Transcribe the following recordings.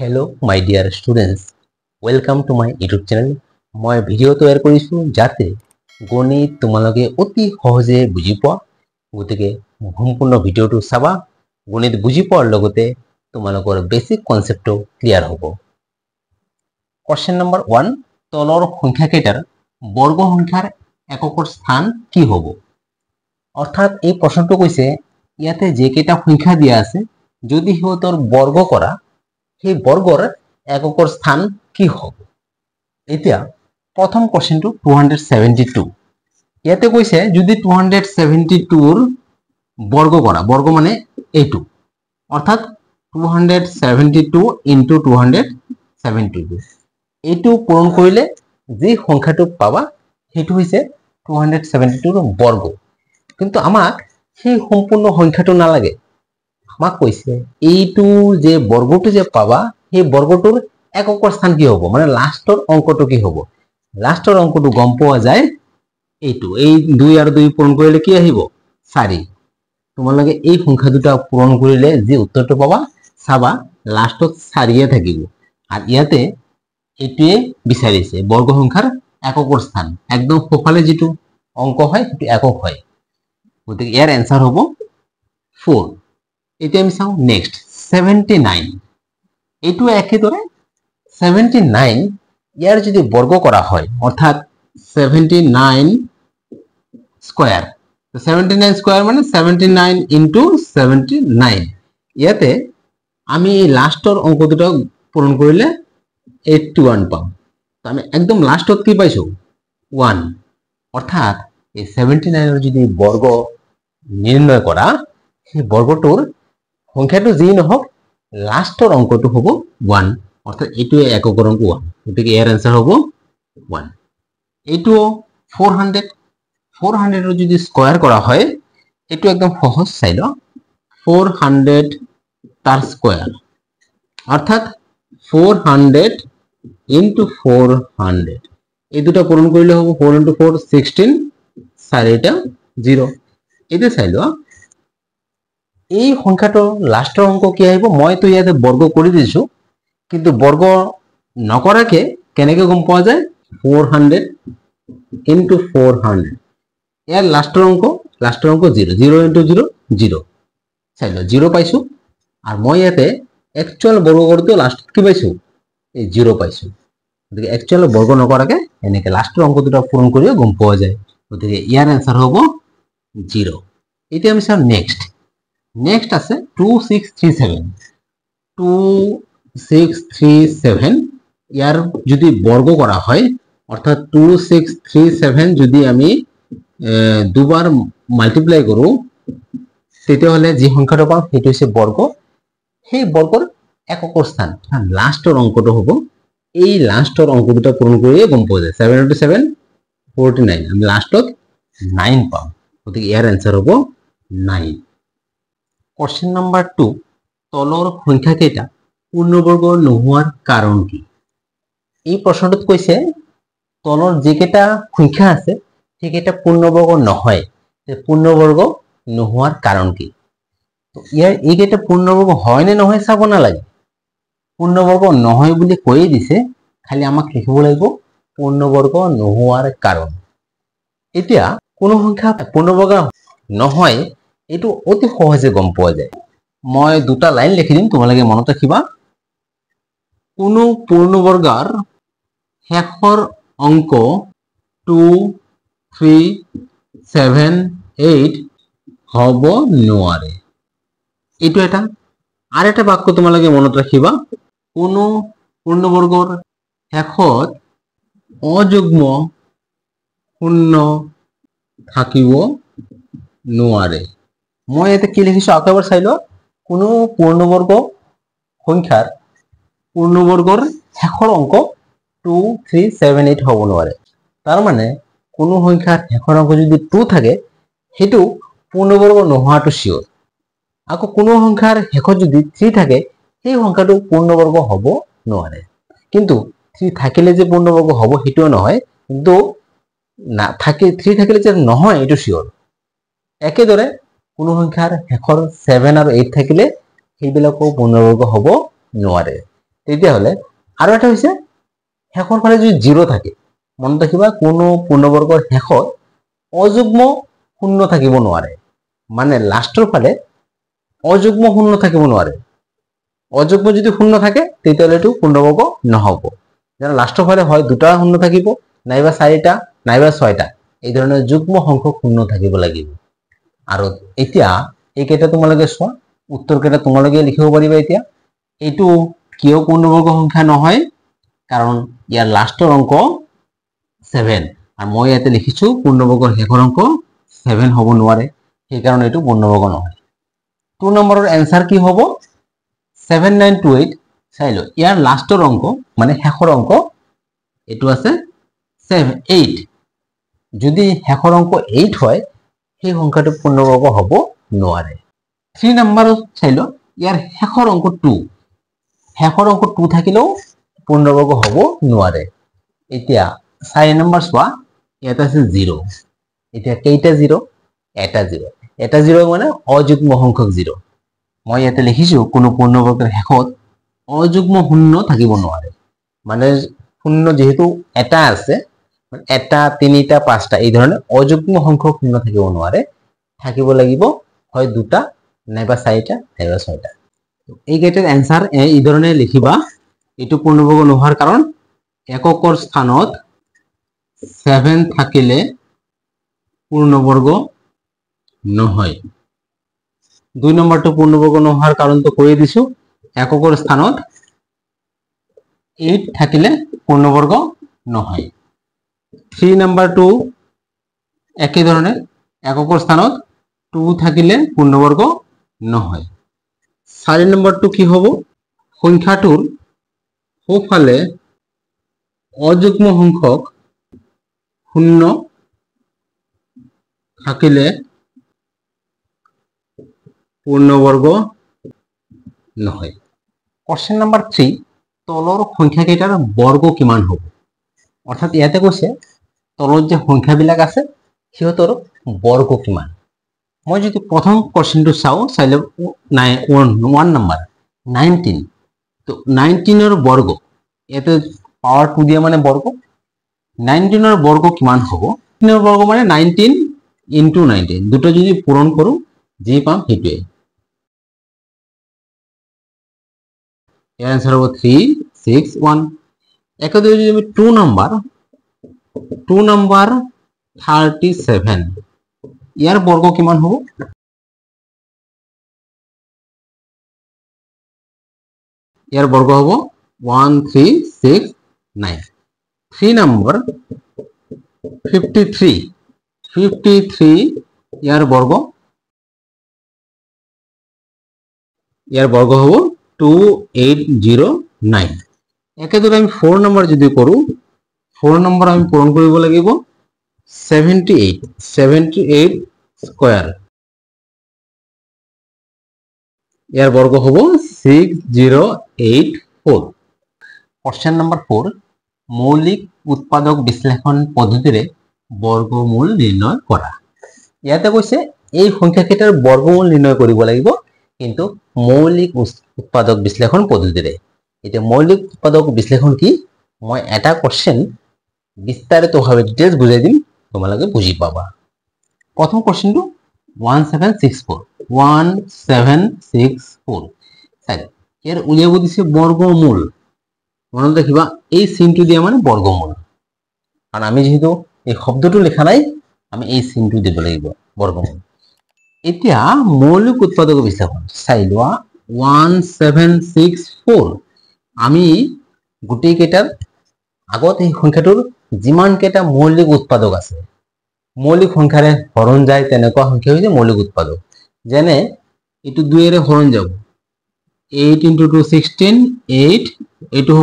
Hello my dear students welcome to my YouTube channel মই video' তৈয়াৰ কৰিছোঁ যাতে গণিত তোমালোকে অতি সহজে বুজি পোৱা গতিকে সম্পূৰ্ণ ভিডিঅ'টো চাবা গণিত বুজি পোৱাৰ লগতে তোমালোকৰ বেছিক কনচেপ্টটো ক্লিয়াৰ হ'ব কুৱেশ্যন নম্বৰ ওৱান তলৰ সংখ্যাকেইটাৰ বৰ্গ সংখ্যাৰ এককৰ স্থান কি হ'ব অৰ্থাৎ এই প্ৰশ্নটো কৈছে ইয়াতে যিকেইটা সংখ্যা দিয়া আছে যদি সিহঁতৰ বৰ্গ কৰা সেই বর্গৰ এককৰ স্থান কি হ'ব এতিয়া প্ৰথম কোৱেশ্যনটো টু হাণ্ড্ৰেড ছেভেণ্টি টু ইয়াতে কৈছে যদি টু হাণ্ড্ৰেড ছেভেণ্টি টুৰ বৰ্গ কৰা বৰ্গ মানে এইটো অৰ্থাৎ two hundred seventy two into two hundred seventy two এইটো পূৰণ কৰিলে যি সংখ্যাটো পাবা সেইটো হৈছে টু হাণ্ড্ৰেড ছেভেণ্টি টুৰ বৰ্গ কিন্তু আমাক সেই সম্পূৰ্ণ সংখ্যাটো নালাগে আমাক কৈছে এইটো যে বৰ্গটো যে পাবা সেই বৰ্গটোৰ এককৰ স্থান কি হ'ব মানে লাষ্টৰ অংকটো কি হ'ব লাষ্টৰ অংকটো গম পোৱা যায় এইটো এই দুই আৰু দুই পূৰণ কৰিলে কি আহিব চাৰি তোমালোকে এই সংখ্যা দুটা পূৰণ কৰিলে যি উত্তৰটো পাবা চাবা লাষ্টত চাৰিয়ে থাকিব আৰু ইয়াতে এইটোৱে বিচাৰিছে বৰ্গ সংখ্যাৰ এককৰ স্থান একদম সোঁফালে যিটো অংক হয় সেইটো একক হয় গতিকে ইয়াৰ এনচাৰ হ'ব ফ'ৰ এতিয়া আমি চাওঁ নেক্সট সেভেন্টি নাইন এইটো একেদৰে সেভেন্টি নাইন ইয়াৰ যদি বৰ্গ কৰা হয় অৰ্থাৎ seventy nine square seventy nine square মানে seventy nine into seventy nine ইয়াতে আমি এই লাষ্টৰ অংক দুটা পূৰণ কৰিলে এইটটি ওৱান পাম তো আমি একদম লাষ্টত কি পাইছোঁ ওৱান অৰ্থাৎ এই সেভেন্টি নাইনৰ যদি বৰ্গ নিৰ্ণয় কৰা সেই বর্গটোর সংখ্যাটো যি নহওক লাষ্টৰ অংকটো হ'ব ওৱান অৰ্থাৎ এইটোৱে এককৰণ ওৱান গতিকে ইয়াৰ এনচাৰ হ'ব ওৱান এইটো ফ'ৰ হাণ্ড্ৰেড ফ'ৰ হাণ্ড্ৰেডৰ যদি স্কোৱাৰ কৰা হয় এইটো একদম সহজ চাই লওঁ ফ'ৰ হাণ্ড্ৰেড তাৰ স্কোৱাৰ অৰ্থাৎ four hundred into four hundred এই দুটা পূৰণ কৰিলে হ'ব ফ'ৰ ইণ্টু ফ'ৰ ছিক্সটিন চাৰিটা জিৰ' এইটো চাই লোৱা এই সংখ্যাটো লাষ্টৰ অংক কি আহিব মইতো ইয়াতে বৰ্গ কৰি দিছোঁ কিন্তু বৰ্গ নকৰাকৈ কেনেকৈ গম পোৱা যায় four hundred into four hundred ইয়াৰ লাষ্টৰ অংক লাষ্টৰ অংক zero' zero' into zero' zero' চাই লওঁ জিৰ' পাইছোঁ আৰু মই ইয়াতে একচুৱেল বৰ্গ কৰোঁতে লাষ্টত কি পাইছোঁ এই জিৰ' পাইছোঁ গতিকে একচুৱেল বৰ্গ নকৰাকৈ এনেকৈ লাষ্টৰ অংক দুটা পূৰণ কৰিও গম পোৱা যায় গতিকে ইয়াৰ এনচাৰ হ'ব জিৰ' এতিয়া আমি চাওঁ নেক্সট নেক্সট আছে two six three seven two six three seven ইয়ার যদি বর্গ করা হয় অর্থাৎ টু সিক্স থ্রি সেভেন যদি আমি দুবার মাল্টিপ্লাই করো সেটা হলে যে সংখ্যাটা পাও সেটা হচ্ছে বর্গ সেই বর্গর এককৰ স্থান লাষ্টৰ অংকটো হব এই লাষ্টৰ অংক দুটা পূৰণ কৰিয়ে গম পোৱা যায় seven two seven forty nine আমি লাষ্টত নাইন পাম গতিকে ইয়াৰ এনচাৰ হব নাইন কোশ্চেন নাম্বার টু সংখ্যা সংখ্যাকেইটা পূৰ্ণবৰ্গ নোহোৱাৰ কাৰণ কি এই প্ৰশ্নটোত কৈছে তলৰ যিকেইটা সংখ্যা আছে সেইকেইটা পূৰ্ণবৰ্গ নহয় পূৰ্ণবৰ্গ নোহোৱাৰ কাৰণ কি ইয়াৰ এইকেইটা পূৰ্ণবৰ্গ হয় নে নহয় চাব নালাগে পূৰ্ণবৰ্গ নহয় বুলি কৈয়ে দিছে খালি আমাক লিখিব লাগিব পূৰ্ণবৰ্গ নোহোৱাৰ কাৰণ এতিয়া কোনো সংখ্যা পূৰ্ণবৰ্গ নহয় এইটো অতি সহজে গম পোৱা যায় মই দুটা লাইন লিখি দিম তোমালোকে মনত ৰাখিবা কোনো পূৰ্ণবৰ্গৰ শেষৰ অংক টু থ্ৰী ছেভেন এইট হ'ব নোৱাৰে এইটো এটা আৰু এটা বাক্য তোমালোকে মনত ৰাখিবা কোনো পূৰ্ণবৰ্গৰ শেষত অযুগ্ম শূন্য থাকিব নোৱাৰে মই ইয়াতে কি লিখিছো আকৌ এবাৰ চাই কোনো পূৰ্ণবৰ্গ সংখ্যাৰ পূৰ্ণবৰ্গৰ শেষৰ অংক টু থ্ৰী ছেভেন এইট হ'ব নোৱাৰে তাৰমানে কোনো সংখ্যাৰ শেষৰ অংক যদি টু থাকে সেইটো পূৰ্ণবৰ্গ নোহোৱাটো চিয়'ৰ আকৌ কোনো সংখ্যাৰ শেষত যদি থ্ৰী থাকে সেই সংখ্যাটো পূৰ্ণবৰ্গ হ'ব নোৱাৰে কিন্তু থ্ৰী থাকিলে যে পূৰ্ণবৰ্গ হ'ব সেইটোও নহয় কিন্তু না থাকি থ্ৰী থাকিলে যে নহয় এইটো চিয়'ৰ একেদৰে কোনো সংখ্যাৰ শেষৰ ছেভেন আৰু এইট থাকিলে সেইবিলাকো পূৰ্ণবৰ্গ হ'ব নোৱাৰে তেতিয়াহ'লে আৰু এটা হৈছে শেষৰ ফালে যদি জিৰ' থাকে মনত ৰাখিবা কোনো পূৰ্ণবৰ্গৰ শেষত অযুগ্ম শূন্য থাকিব নোৱাৰে মানে লাষ্টৰ ফালে অযুগ্ম শূন্য থাকিব নোৱাৰে অযুগ্ম যদি শূন্য থাকে তেতিয়াহ'লে এইটো পূৰ্ণবৰ্গ নহ'ব যেন লাষ্টৰ ফালে হয় দুটা শূন্য থাকিব নাইবা চাৰিটা নাইবা ছয়টা এই ধৰণৰ যুগ্ম সংখ্যক শূন্য থাকিব লাগিব আৰু এতিয়া এইকেইটা তোমালোকে চোৱা উত্তৰকেইটা তোমালোকে লিখিব পাৰিবা এতিয়া এইটো কিয় পূৰ্ণবৰ্গ সংখ্যা নহয় কাৰণ ইয়াৰ লাষ্টৰ অংক ছেভেন আৰু মই ইয়াতে লিখিছোঁ পূৰ্ণবৰ্গৰ শেষৰ অংক ছেভেন হ'ব নোৱাৰে সেইকাৰণে এইটো পূৰ্ণবৰ্গ নহয় টু নম্বৰৰ এনচাৰ কি হ'ব ছেভেন নাইন টু এইট চাই লওঁ ইয়াৰ লাষ্টৰ অংক মানে শেষৰ অংক এইটো আছে ছেভেন এইট যদি শেষৰ অংক এইট হয় সেই সংখ্যাটো পূর্ণ হ'ব নোৱাৰে থ্ৰী নাম্বাৰত চাই লওঁ ইয়াৰ শেষৰ অংক টু শেষৰ অংক টু থাকিলেও পূৰ্ণবৰ্গ হ'ব নোৱাৰে এতিয়া চাৰি নম্বৰ চোৱা ইয়াত আছে জিৰ' এতিয়া কেইটা জিৰ' এটা জিৰ' এটা জিৰ' মানে অযুগ্ম সংখ্যক জিৰ' মই ইয়াতে লিখিছো কোনো পূৰ্ণবৰ্গৰ শেষত অযুগ্ম শূন্য থাকিব নোৱাৰে মানে শূন্য যিহেতু এটা আছে এটা তিনিটা পাঁচটা এই ধরনের অযুগ্ম সংখ্যক শূন্য থাকিব নোৱাৰে থাকিব লাগিব হয় দুটা নাইবা চাৰিটা নাইবা ছয়টা এইকেইটাৰ এনচাৰ এই ধৰণে লিখিবা এইটো পূৰ্ণবৰ্গ নোহোৱাৰ কাৰণ এককৰ স্থানত ছেভেন থাকিলে পূৰ্ণবৰ্গ নহয় দুই নম্বৰটো পূৰ্ণবৰ্গ নোহোৱাৰ কাৰণটো কৈয়ে দিছোঁ এককৰ স্থানত এইট থাকিলে পূৰ্ণবৰ্গ নহয় থ্রি নাম্বার টু একই ধরনের এককর স্থানত টু থাকিলে পূর্ণবর্গ নহয় চাৰি নম্বৰটো কি হ'ব সংখ্যাটোৰ সোঁফালে অযুগ্ম সংখ্যক শূন্য থাকিলে পূৰ্ণবৰ্গ নহয় কুৱেশ্যন নম্বৰ থ্ৰী তলৰ সংখ্যাকেইটাৰ বৰ্গ কিমান হ'ব অৰ্থাৎ ইয়াতে কৈছে তলত যে সংখ্যাবিলাক আছে সিহঁতৰ বৰ্গ কিমান মই যদি প্ৰথম কুৱেশ্যনটো চাওঁ চাই ল'ব নাই ওৱান নম্বৰ নাইনটিন তো নাইনটিনৰ বৰ্গ ইয়াতে পাৱাৰ টু দিয়া মানে বৰ্গ নাইনটিনৰ বৰ্গ কিমান হ'ব নাইনটিনৰ বৰ্গ মানে নাইনটিন ইনটু নাইনটিন দুটা যদি পূৰণ কৰোঁ যি পাম সেইটোৱে ইয়াৰ এনচাৰ হ'ব থ্ৰী ছিক্স ওৱান একে যদি আমি two number two number thirty seven ইয়াৰ বৰ্গ কিমান হ'ব ইয়াৰ বৰ্গ হ'ব one three six nine three number fifty three fifty three ইয়াৰ বৰ্গ ইয়াৰ বৰ্গ হ'ব টু এইট জিৰ' নাইন একেদৰে আমি ফ'ৰ নম্বৰ যদি কৰোঁ ফোর নম্বৰ আমি পূৰণ কৰিব লাগিব seventy eight seventy eight square ইয়াৰ বৰ্গ হ'ব six zero' eight four question number four মৌলিক উৎপাদক বিশ্লেষণ পদ্ধতিৰে বৰ্গমূল নিৰ্ণয় কৰা ইয়াতে কৈছে এই সংখ্যাকেইটাৰ বৰ্গমূল নিৰ্ণয় কৰিব লাগিব কিন্তু মৌলিক উৎপাদক বিশ্লেষণ পদ্ধতিৰে এতিয়া মৌলিক উৎপাদক বিশ্লেষণ কি মই এটা কোশ্চেন বিস্তারিতভাৱে ডিটেইলছ বুজাই দিম তোমালোকে বুজি পাবা প্ৰথম কুৱেশ্যনটো one seven six four one seven six four চাৰি ইয়াৰ উলিয়াব দিছে বৰ্গমূল মনত এই চিনটো দিয়া মানে বৰ্গমূল কাৰণ আমি যিহেতু এই শব্দটো লিখা নাই আমি এই চিনটো দিব লাগিব বৰ্গমূল এতিয়া মৌলিক উৎপাদক বিচাৰোঁ চাই লোৱা ওৱান ছেভেন ছিক্স ফ'ৰ আমি গোটেইকেইটাৰ আগত এই সংখ্যাটোৰ যিমানকেইটা মৌলিক উৎপাদক আছে মৌলিক সংখ্যাৰে হৰণ যায় তেনেকুৱা সংখ্যা হৈছে মৌলিক উৎপাদক যেনে এইটো দুয়েৰে হৰণ যাব eight into two sixteen eight এইটো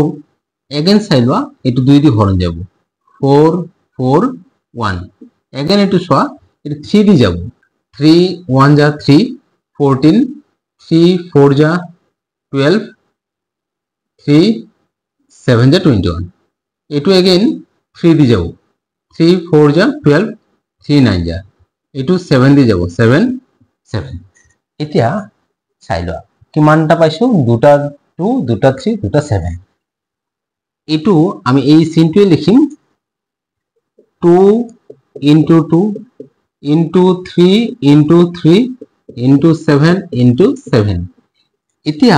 এগেইন চাই লোৱা এইটো দুই দি হৰণ যাব ফ'ৰ ফ'ৰ ওৱান এগেইন এইটো চোৱা এইটো থ্ৰী দি যাব থ্ৰী ওৱান যা থ্ৰী ফ'ৰটিন থ্ৰী ফ'ৰ যা টুৱেল্ভ থ্ৰী ছেভেন যা টুৱেণ্টি ওৱান এইটো এগেইন থ্রি দি যাব থ্রি ফোর যা টুয়েলভ থ্রি নাইন যা এইটো ছেভেন দি যাব ছেভেন ছেভেন এতিয়া চাই লোৱা কিমানটা পাইছো দুটা টু দুটা থ্ৰী দুটা ছেভেন এইটো আমি এই চিনটোৱে লিখিম two into two into three into three into seven into seven এতিয়া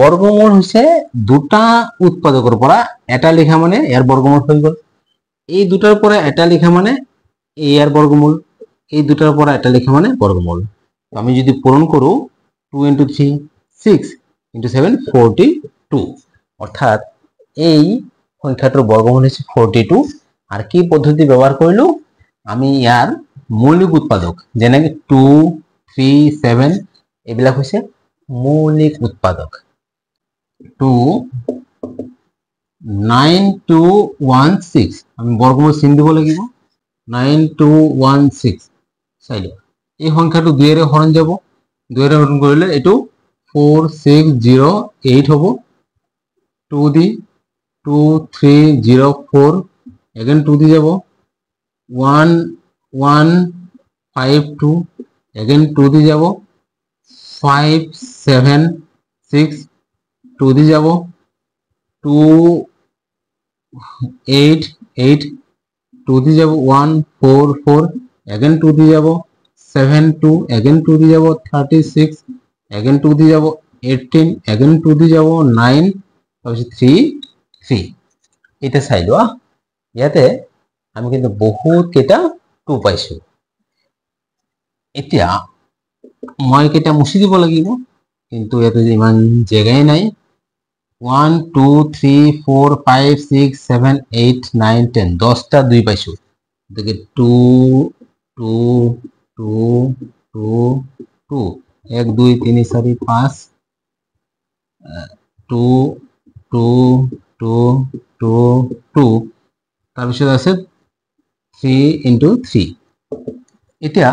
বর্গমূল হচ্ছে দুটা উৎপাদকের পরা এটা লিখা মানে এর বর্গমূল হয়ে গেল এই দুটার পরে এটা লিখা মানে এই এর বর্গমূল এই দুটার পরে এটা লিখা মানে বর্গমূল আমি যদি পূরণ করো two into three six into seven forty two অর্থাৎ এই সংখ্যাটার বর্গমূল হচ্ছে ফোরটি টু আর কি পদ্ধতি ব্যবহার করলো আমি ইয়ার মৌলিক উৎপাদক যে টু থ্রি সেভেন এইবিলাক হৈছে মৌলিক উৎপাদক two nine two one six আমি বর্গমূল চিন দিব লাগিব নাইন টু ওৱান ছিক্স চাই দিওঁ এই সংখ্যাটো দুয়েৰে হৰণ যাব দুয়েৰে হৰণ কৰিলে এইটো ফ'ৰ ছিক্স জিৰ' এইট হ'ব টু দি two three zero' four again two দি যাব one one five two again two দি যাব ফাইভ ছেভেন ছিক্স টু দিয়ে যাব টু এইট এইট টু দিয়ে যাব one four four again two দিয়ে যাব সেভেন টু অ্যাগেন টু দিয়ে যাব থার্টি সিক্স অ্যাগেন টু দিয়ে যাব এইটিন অ্যাগেন টু দিয়ে যাব নাইন তারপর থ্রি থ্রি এটা চাইলো হ্যাঁ? আহ ইয়াতে আমি কিন্তু বহুত কেইটা টু পাইছো এতিয়া মই কেইটা মুচি দিব লাগিব কিন্তু ইয়াতে ইমান জেগাই নাই one two three four five six seven eight nine ten দশটা দুই পাইছো গতিকে two two two two two এক দুই তিন চারি পাঁচ two two two two two তাৰপিছত আছে থ্ৰী ইণ্টু থ্ৰী এতিয়া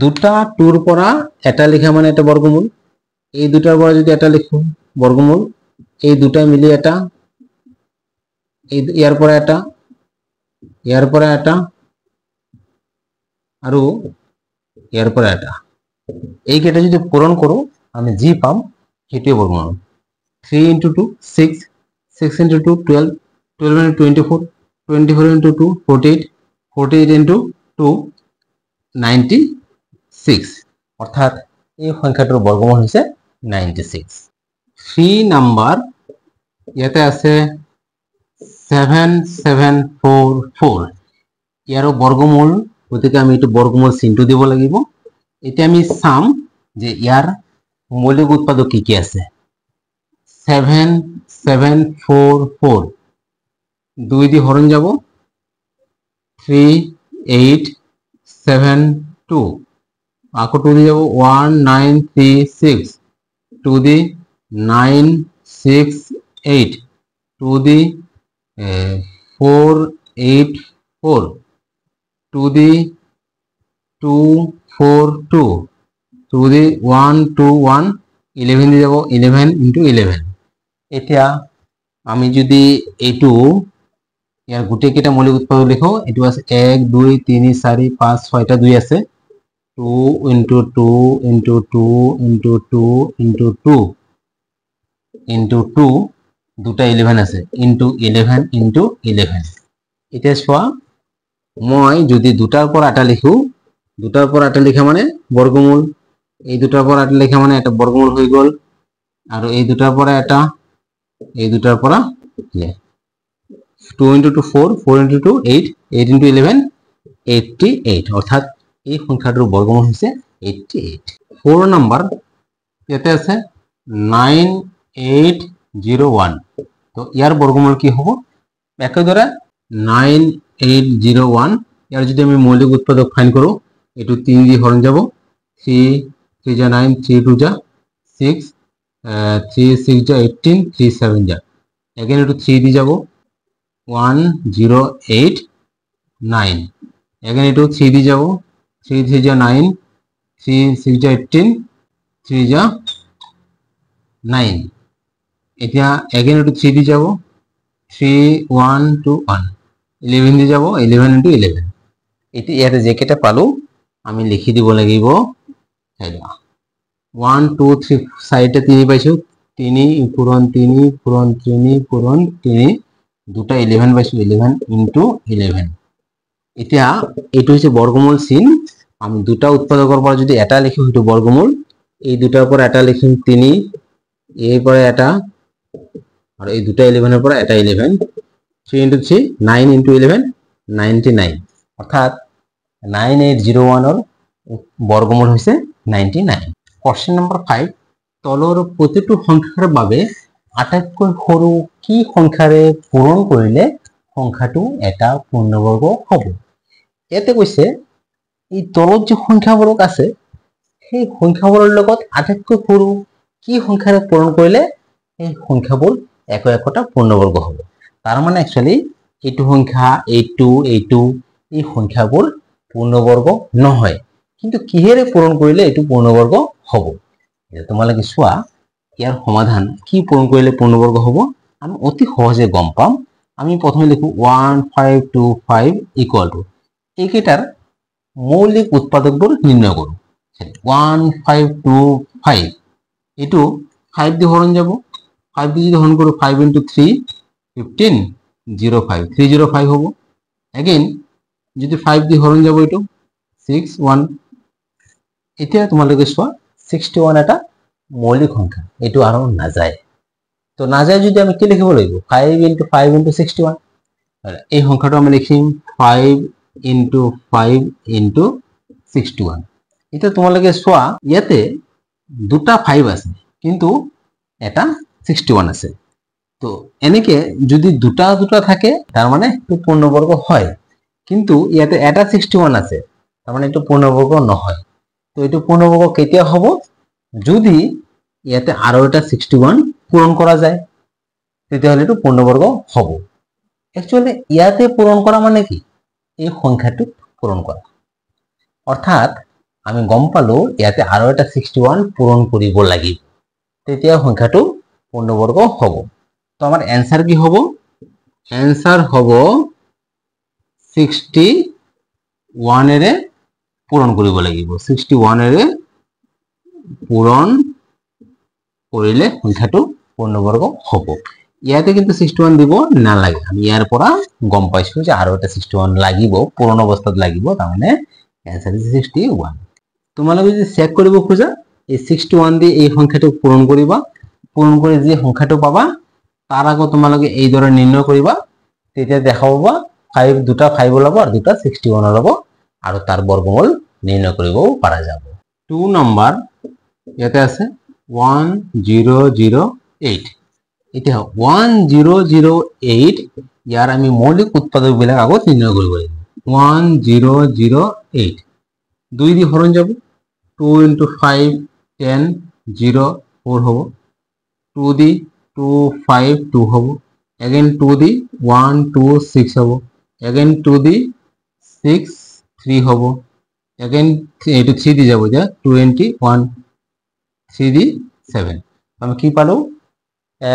দুটা টুৰ পৰা এটা লিখা মানে এটা বৰ্গমূল এই দুটাৰ পৰা যদি এটা লিখোঁ বর্গমূল এই দুটা মিলি এটা এই ইয়ার পরে এটা ইয়ার পরে এটা আর ইয়ার পরে এটা এই কেটে যদি পূরণ করো আমি জি পাম সেটিও বলবো না three into two six six into two twelve twelve into twenty four twenty four into two forty eight forty eight into two ninety six অর্থাৎ এই সংখ্যাটোৰ বৰ্গমূল হৈছে নাইনটি ছিক্স থ্রি নাম্বার ইয়াতে আছে সেভেন সেভেন ফোর ফোর ইয়াৰো বৰ্গমূল গতিকে আমি এইটো বৰ্গমূল চিনটো দিব লাগিব এতিয়া আমি চাম যে ইয়াৰ মৌলিক উৎপাদক কি কি আছে সেভেন সেভেন ফোর ফোর দুই দি হরণ যাব থ্রি এইট সেভেন টু আকৌ টু দি যাব one nine three six two দি nine six eight to the uh, four eight four to the two four two to the one two one eleven দিয়ে যাবো eleven into eleven এটা আমি যদি এইটো ইয়াৰ গোটেইকেইটা মৌলিক উৎপাদক লিখো এইটো আছে এক দুই তিনি চাৰি পাঁচ ছয়টা দুই আছে two into two into two into two into two into two দুটা ইলেভেন আছে ইন্টু ইলেভেন ইন্টু ইলেভেন এতিয়া চোৱা মই যদি দুটাৰ পৰা এটা লিখো দুটাৰ পৰা এটা লিখা মানে বৰ্গমূল এই দুটাৰ পৰা এটা লিখা মানে এটা বৰ্গমূল হৈ গ'ল আৰু এই দুটাৰ পৰা এটা এই দুটাৰ পৰা two into two four four into two eight eight into eleven eighty eight অৰ্থাৎ এই সংখ্যাটোৰ বৰ্গমূল হৈছে এইটটি এইট ফ'ৰ নাম্বাৰ ইয়াতে আছে নাইন এইট জিরো ওয়ান তো ইয়ার বর্গমূল কি হব একই দ্বারা নাইন এইট জিরো ওয়ান ইয়ার যদি আমি মৌলিক উৎপাদক ফাইন করো এটু তিন দিয়ে হরণ যাব থ্রি থ্রি যা নাইন থ্রি টু যা সিক্স থ্রি সিক্স যা এইটিন থ্রি সেভেন যা এখানে একটু থ্রি দিয়ে যাব ওয়ান জিরো এইট নাইন এখানে একটু থ্রি দিয়ে যাব থ্রি থ্রি যা নাইন থ্রি সিক্স যা এইটিন থ্রি যা নাইন এতিয়া এগেইন একটু থ্রি দিয়ে যাবো three one two one eleven দিয়ে যাবো ইলেভেন ইন্টু ইলেভেন এটি ইয়াতে জেকেটা পালো আমি লিখি দিব লাগিব এটা ওৱান টু থ্ৰী চাৰিটা তিনি পাইছোঁ তিনি পূৰণ তিনি পূৰণ তিনি পূৰণ তিনি দুটা ইলেভেন পাইছোঁ ইলেভেন ইনটু ইলেভেন এতিয়া এইটো হৈছে বৰ্গমূল চিন আমি দুটা উৎপাদকৰ পৰা যদি এটা লিখিম সেইটো বৰ্গমূল এই দুটাৰ পৰা এটা লিখিম তিনি এইৰ পৰা এটা আর এই দুটা ইলেভেনের পরে এটা eleven three into three nine into eleven ninety nine অর্থাৎ নাইন এইট জিরো ওয়ানের বর্গমূল হয়েছে ninety nine question number five তলৰ প্ৰতিটো সংখ্যাৰ বাবে আটাইতকৈ সৰু কি সংখ্যাৰে পূৰণ কৰিলে সংখ্যাটো এটা পূৰ্ণবৰ্গ হ'ব ইয়াতে কৈছে এই তলত যি সংখ্যাবোৰক আছে সেই সংখ্যাবোৰৰ লগত আটাইতকৈ সৰু কি সংখ্যাৰে পূৰণ কৰিলে সেই সংখ্যাবোৰ এক একটা পূর্ণবর্গ হবে তার মানে অ্যাকচুয়ালি এইটু সংখ্যা এইটু টু এই টু এই সংখ্যাবোৰ পূর্ণবর্গ নহয় কিন্তু কিহেৰে পূৰণ কৰিলে এইটো পূৰ্ণবৰ্গ হ'ব এতিয়া তোমালোকে চোৱা ইয়াৰ সমাধান কি পূৰণ কৰিলে পূৰ্ণবৰ্গ হ'ব আমি অতি সহজে গম পাম আমি প্ৰথমে লিখোঁ one five two five equal two এইকেইটাৰ মৌলিক উৎপাদকবোৰ নিৰ্ণয় কৰোঁ ওৱান ফাইভ টু ফাইভ এইটো ফাইভ দি হৰণ যাব फाइव के जी हरण करो five into three fifteen zero five three zero five हम एगेन जो फाइव दी हरण जाब यू सिक्स वन इतना तुम लोग चुना सिक्सटी वन एट मौलिक संख्या ये आर ना जाए तो ना जाए जो कि लिख लगे five into five into sixty one ये संख्या तो लिखीम five into five into sixty one इतना तुम लोग चुना इते दूटा फाइव आसे कि সিক্সটি ওয়ান আছে তো এনেকে যদি দুটা দুটা থাকে তার মানে একটু পূর্ণবর্গ হয় কিন্তু ইয়াতে এটা সিক্সটি ওয়ান আছে তার মানে একটু পূর্ণবর্গ নহয় তো এটু পূর্ণবর্গ কেতিয়া হব যদি ইয়াতে আরো এটা সিক্সটি ওয়ান পূরণ করা যায় তেতিয়াহ'লে এইটো পূর্ণবর্গ হব একচুয়ালি ইয়াতে পূরণ করা মানে কি এই সংখ্যাটোক পূরণ করা অর্থাৎ আমি গম পালো ইয়াতে আরো এটা সিক্সটি ওয়ান পূরণ কৰিব লাগিব তেতিয়া সংখ্যাটো পূর্ণবর্গ হব তো আমার অ্যান্সার কি হব অ্যান্সার হব সিক্সটি ওয়ানেৰে পূৰণ কৰিব লাগিব ছিক্সটি ওৱানেৰে পূৰণ কৰিলে সংখ্যাটো পূৰ্ণবৰ্গ হ'ব ইয়াতে কিন্তু ছিক্সটি ওৱান দিব নালাগে আমি ইয়াৰ পৰা গম পাইছো যে আৰু এটা ছিক্সটি ওৱান লাগিব পূৰণ অৱস্থাত লাগিব তাৰমানে এনচাৰ হৈছে ছিক্সটি ওৱান তোমালোকে যদি চেক কৰিব খোজা এই ছিক্সটি ওৱান দি এই সংখ্যাটো পূৰণ কৰিবা পূরণ কৰি যি সংখ্যাটো পাবা তাৰ আকৌ তোমালোকে এইদৰে নিৰ্ণয় কৰিবা তেতিয়া দেখা পাবা ফাইভ দুটা ফাইভ ওলাব আৰু দুটা ছিক্সটি ওৱান হব আৰু তাৰ বৰ্গমূল নিৰ্ণয় কৰিবও পৰা যাব টু নম্বৰ ইয়াতে আছে ওৱান জিৰ' জিৰ' এইট এতিয়া ওৱান জিৰ' জিৰ' এইট ইয়াৰ আমি মৌলিক উৎপাদকবিলাক আগত নিৰ্ণয় কৰিব লাগিব ওৱান জিৰ' জিৰ' এইট দুই দি হৰণ যাব two into five ten zero' four হ'ব টু দি টু ফাইভ টু হব অ্যাগেন টু দি ওয়ান টু সিক্স হব অ্যাগেন টু দি সিক্স থ্রি হব অ্যাগেন এটা থ্রি দি যাব যা টোয়েন্টি ওয়ান থ্রি দি সেভেন আমি কি পারো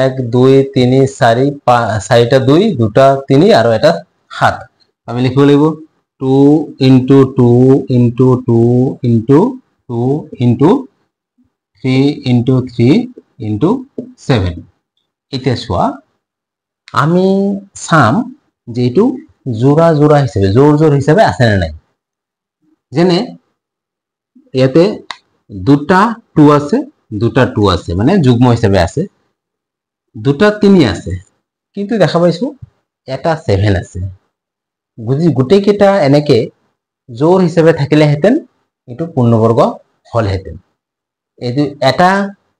এক দুই তিনি চারি চারিটা দুই দুটা তিনি আৰু এটা সাত আমি লিখিব লাগিব two into two into two into two into three into three into seven এতিয়া চোৱা আমি চাম যে এইটো জোৰা জোৰা হিচাপে জোৰ জোৰ হিচাপে আছেনে নাই যেনে ইয়াতে দুটা টু আছে দুটা টু আছে মানে যুগ্ম হিচাপে আছে দুটা তিনি আছে কিন্তু দেখা পাইছোঁ এটা ছেভেন আছে বুজি গোটেইকেইটা এনেকে জোৰ হিচাপে থাকিলেহেঁতেন এইটো পূৰ্ণবৰ্গ হ'লহেঁতেন এইটো এটা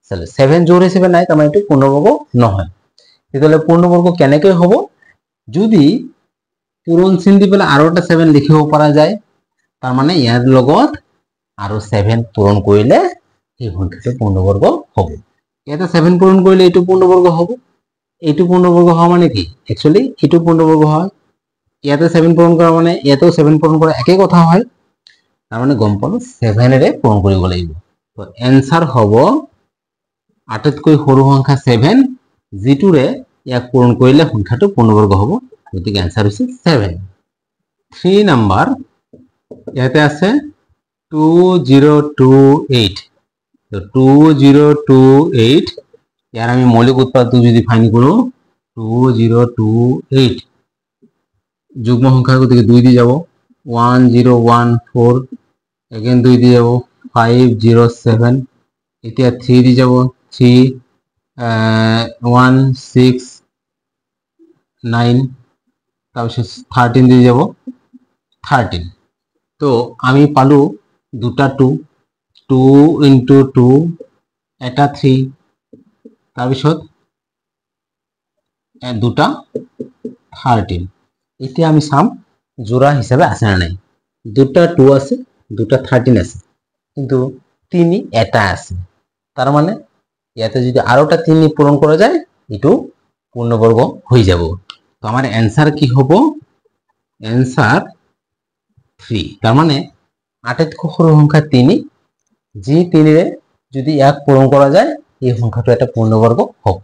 চালে ছেভেন যোৰ হিচাপে নাই তাৰমানে এইটো পূৰ্ণবৰ্গ নহয় তেতিয়াহ'লে পূৰ্ণবৰ্গ কেনেকৈ হ'ব যদি পূৰণ চিন দি পেলাই আৰু এটা ছেভেন লিখিব পৰা যায় তাৰমানে ইয়াৰ লগত আৰু ছেভেন পূৰণ কৰিলে এই সংখ্যাটো পূৰ্ণবৰ্গ হ'ব এটা ছেভেন পূৰণ কৰিলে এইটো পূৰ্ণবৰ্গ হ'ব এইটো পূৰ্ণবৰ্গ হোৱা মানে কি একচুৱেলি এইটো পূৰ্ণবৰ্গ হয় ইয়াতে ছেভেন পূৰণ কৰা মানে ইয়াতেও ছেভেন পূৰণ কৰা একেই কথা হয় তাৰমানে গম পালোঁ ছেভেনেৰে পূৰণ কৰিব লাগিব তো এনচাৰ হ'ব আটাইতকৈ সৰু সংখ্যা ছেভেন যিটোৰে ইয়াক পূৰণ কৰিলে সংখ্যাটো পূৰ্ণবৰ্গ হ'ব গতিকে এনচাৰ হৈছে ছেভেন থ্ৰী নাম্বাৰ ইয়াতে আছে two zero' two eight two zero' two eight ইয়াৰ আমি মৌলিক উৎপাদটো যদি ফাইন কৰোঁ টু জিৰ' টু এইট যুগ্ম সংখ্যা গতিকে দুই দি যাব one zero' one four again দুই দি যাব ফাইভ জিৰ' ছেভেন এতিয়া থ্ৰী দি যাব থ্রি ওয়ান সিক্স নাইন তারপর সে থার্টিন দিয়ে যাব থার্টিন তো আমি পালো দুটা টু টু ইন্টু টু এটা থ্ৰী তাৰপিছত দুটা থাৰ্টিন এতিয়া আমি চাম জোৰা হিচাপে আছে নে নাই দুটা টু আছে দুটা থাৰ্টিন আছে কিন্তু তিনি এটা আছে তাৰমানে ইয়াতে যদি আরোটা তিন পূরণ করা যায় এটু পূর্ণবর্গ হয়ে যাব তো আমার অ্যান্সার কি হব অ্যান্সার থ্রি তার মানে আটাইতকৈ সৰু সংখ্যা তিনি যি তিনিৰে যদি ইয়াক পূৰণ কৰা যায় এই সংখ্যাটো এটা পূৰ্ণবৰ্গ হ'ব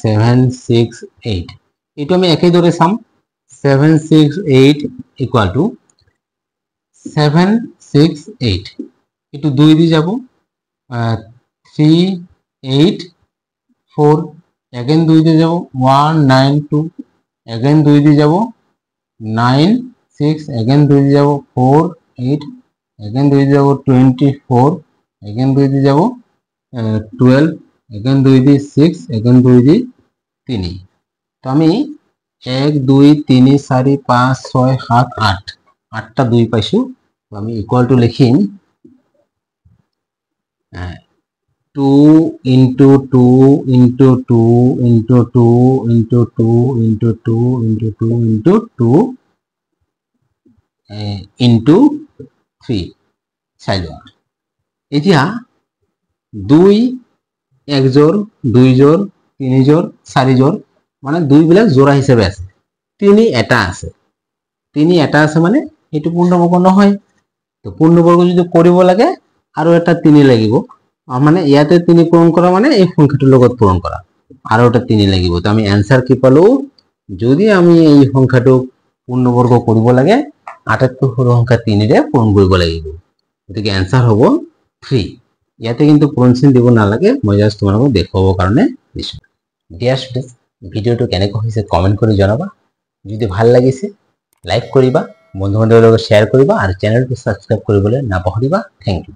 ছেভেন ছিক্স এইট এইটো আমি একেদৰে চাম seven six eight equal two seven six eight এইটো দুই দি যাব থ্ৰী এইট ফোর অ্যাগেন দুই দিয়ে যাব ওয়ান নাইন টু অ্যাগেন দুই দিয়ে যাব নাইন সিক্স অ্যাগেন দুই দিয়ে যাব ফোর এইট অ্যাগেন দুই দিয়ে যাবো টোয়েন্টি ফোর অ্যাগেন দুই দিয়ে যাব টুয়েলভ অ্যাগেন দুই দিয়ে সিক্স অ্যাগেন দুই দিয়ে তিনি তো আমি এক দুই তিনি চারি পাঁচ ছয় সাত আট আটটা দুই পাইছোঁ আমি ইকুয়াল টু লিখিম 2 into 2 into 2 into 2 into 2 into 2 into 2 into 2 eh, into 3 silent এতিয়া দুই এক জোর দুই জোর তিনি জোর চাৰি জোৰ মানে দুইবিলাক জোৰা হিচাপে আছে তিনি এটা আছে তিনি এটা আছে মানে সেইটো পূৰ্ণবৰ্গ নহয় তো পূৰ্ণবৰ্গ যদি কৰিব লাগে আৰু এটা তিনি লাগিব মানে ইয়াতে তিনি পূৰণ কৰা মানে এই সংখ্যাটোৰ লগত পূৰণ কৰা আৰু এটা তিনি লাগিব তো আমি অ্যান্সাৰ কি পালো যদি আমি এই সংখ্যাটো পূৰ্ণবৰ্গ কৰিব লাগে আটাইতো সৰু সংখ্যা তিনিৰে পূৰণ কৰিব লাগিব গতিকে অ্যান্সাৰ হব থ্ৰী ইয়াতে কিন্তু পূৰণ চিন দিব নালাগে মই জাষ্ট তোমালোকক দেখুৱাবৰ কাৰণে দিছো ডিয়াৰ স্টুডেন্টস ভিডিঅ'টো কেনেকুৱা হৈছে কমেণ্ট কৰি জনাবা যদি ভাল লাগিছে লাইক কৰিবা বন্ধু বান্ধৱৰ লগত শ্বেয়াৰ কৰিবা আৰু চেনেলটো ছাবস্ক্ৰাইব কৰিবলৈ নাপাহৰিবা থেংক ইউ